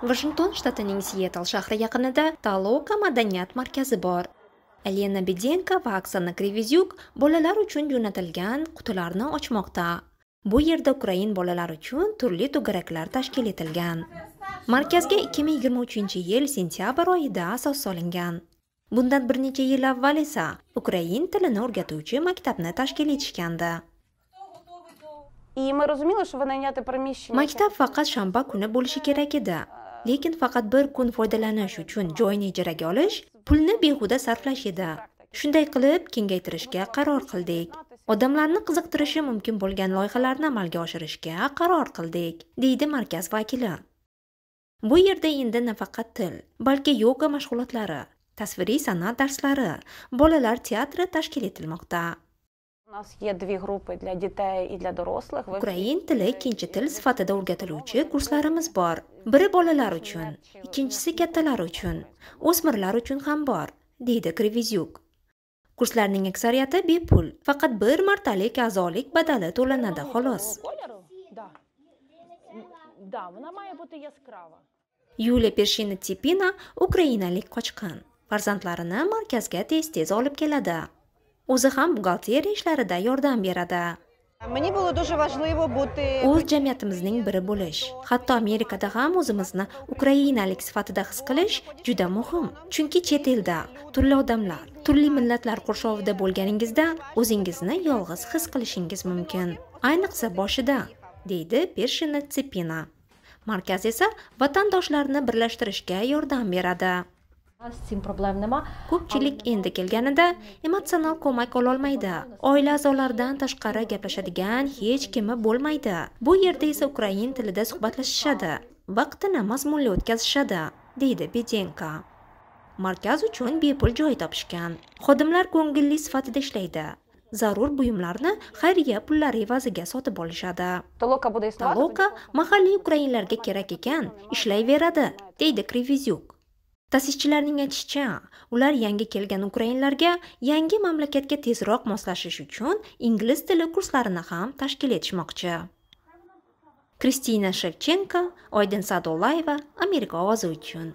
Вашингтон штатының Сиэтл шақты яқынында Талока Маданият Маркезі бор. Елена Беденко ва Оксана Кривизюк болалар үчін жүнатылген құтыларыны очмақта. Бу ерді Украин болалар үчін түрлі тұғыраклар ташкел етілген. Маркезге 2023 ел сентябр ойыда асос солынген. Бұндан бірнече ел аввал еса, Украин тіліні ұргетуючі мактабны ташкел етішкенді. Мактаб фақат шамба күні болшы керек еді. lekin faqat bir kun foydalanish uchun joyni ijaraga olish pulni behuda sarflash edi shunday qilib kengaytirishga qaror qildik odamlarni qiziqtirishi mumkin bo'lgan loyihalarni amalga oshirishga qaror qildik deydi markaz vakili bu yerda endi nafaqat til balki yoga mashg'ulotlari tasviriy san'at darslari bolalar teatri tashkil etilmoqda нас є дві групи для дітей і для дорослих. Україн тілі кінчі тіль сфатида үлгетілючі курсларымыз бар. Бірі болылар үчін, кінчісі кәттілар үчін, осмырлар үчін хам бар, дейді Кривізюк. Курсларның ексарияты бі пүл, фақат бір марталік азолік бадалы тулынады холос. Юлия Першина Ципина Украина лік қочқын. Парзантларыны маркезге тез-тез олып келады. o'zi ham buxgalteriya ishlarida yordam beradi bu juda дуже важливо бути o'z jamiyatimizning biri bo'lish. Hatto Amerikada ham o'zimizni ukrainalik sifatida his qilish juda muhim. Chunki chet elda turli odamlar, turli millatlar qurshovida bo'lganingizda o'zingizni yolg'iz his qilishingiz mumkin. Ayniqsa boshida, deydi Pershina Tsipina. Markaz esa vatandoshlarni birlashtirishga yordam beradi. Ko'pchilik endi kelganida emotsional ko'mak ololmaydi. Oila a'zolaridan tashqari gaplashadigan hech kimi bo'lmaydi. Bu yerda esa ukrain tilida suhbatlashishadi, vaqtini mazmunli o'tkazishadi, deydi Bedenko. Markaz uchun bepul joy topishgan. Xodimlar ko'ngilli sifatida ishlaydi. zarur buyumlarni xayriya pullari evaziga sotib olishadi toloka mahalliy ukrainlarga kerak ekan ishlayveradi deydi krivizyuk Tasishchilarning aytishicha, ular yangi kelgan ukrainlarga yangi mamlakatga tezroq moslashish uchun ingliz tili kurslarini ham tashkil etishmoqchi. Kristina Shevchenko, Oydin Sadolayeva, Amerika ovozi uchun